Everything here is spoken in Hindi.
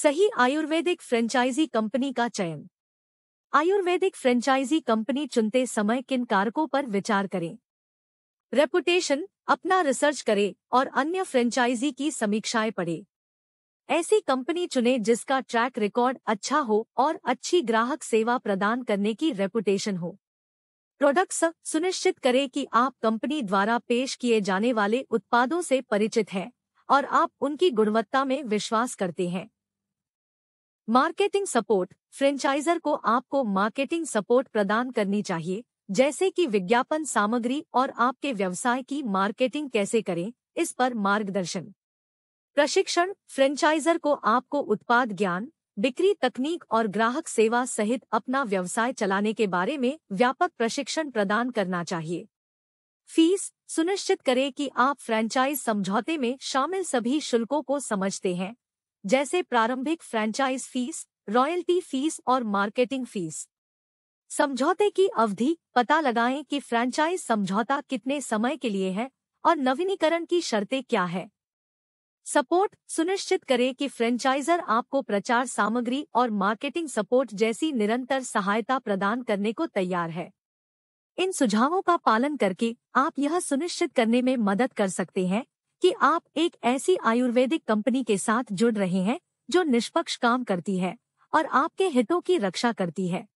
सही आयुर्वेदिक फ्रेंचाइजी कंपनी का चयन आयुर्वेदिक फ्रेंचाइजी कंपनी चुनते समय किन कारकों पर विचार करें रेपुटेशन अपना रिसर्च करें और अन्य फ्रेंचाइजी की समीक्षाएं पढ़ें ऐसी कंपनी चुने जिसका ट्रैक रिकॉर्ड अच्छा हो और अच्छी ग्राहक सेवा प्रदान करने की रेपुटेशन हो प्रोडक्ट्स सुनिश्चित करें कि आप कंपनी द्वारा पेश किए जाने वाले उत्पादों से परिचित हैं और आप उनकी गुणवत्ता में विश्वास करते हैं मार्केटिंग सपोर्ट फ्रेंचाइजर को आपको मार्केटिंग सपोर्ट प्रदान करनी चाहिए जैसे कि विज्ञापन सामग्री और आपके व्यवसाय की मार्केटिंग कैसे करें इस पर मार्गदर्शन प्रशिक्षण फ्रेंचाइजर को आपको उत्पाद ज्ञान बिक्री तकनीक और ग्राहक सेवा सहित अपना व्यवसाय चलाने के बारे में व्यापक प्रशिक्षण प्रदान करना चाहिए फीस सुनिश्चित करें कि आप फ्रेंचाइज समझौते में शामिल सभी शुल्कों को समझते हैं जैसे प्रारंभिक फ्रेंचाइज फीस रॉयल्टी फीस और मार्केटिंग फीस समझौते की अवधि पता लगाएं कि फ्रेंचाइज समझौता कितने समय के लिए है और नवीनीकरण की शर्तें क्या है सपोर्ट सुनिश्चित करें कि फ्रेंचाइजर आपको प्रचार सामग्री और मार्केटिंग सपोर्ट जैसी निरंतर सहायता प्रदान करने को तैयार है इन सुझावों का पालन करके आप यह सुनिश्चित करने में मदद कर सकते हैं कि आप एक ऐसी आयुर्वेदिक कंपनी के साथ जुड़ रहे हैं जो निष्पक्ष काम करती है और आपके हितों की रक्षा करती है